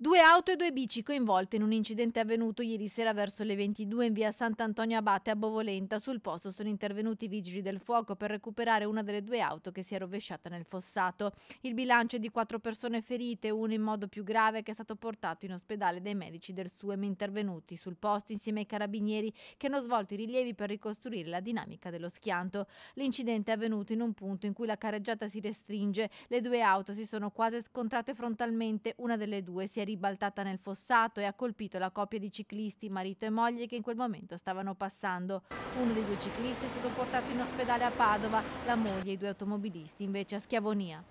Due auto e due bici coinvolte in un incidente avvenuto ieri sera verso le 22 in via Sant'Antonio Abate a Bovolenta. Sul posto sono intervenuti i vigili del fuoco per recuperare una delle due auto che si è rovesciata nel fossato. Il bilancio è di quattro persone ferite, uno in modo più grave che è stato portato in ospedale dai medici del SUEM intervenuti sul posto insieme ai carabinieri che hanno svolto i rilievi per ricostruire la dinamica dello schianto. L'incidente è avvenuto in un punto in cui la carreggiata si restringe, le due auto si sono quasi scontrate frontalmente, una delle due si è ribaltata nel fossato e ha colpito la coppia di ciclisti, marito e moglie, che in quel momento stavano passando. Uno dei due ciclisti è stato portato in ospedale a Padova, la moglie e i due automobilisti invece a Schiavonia.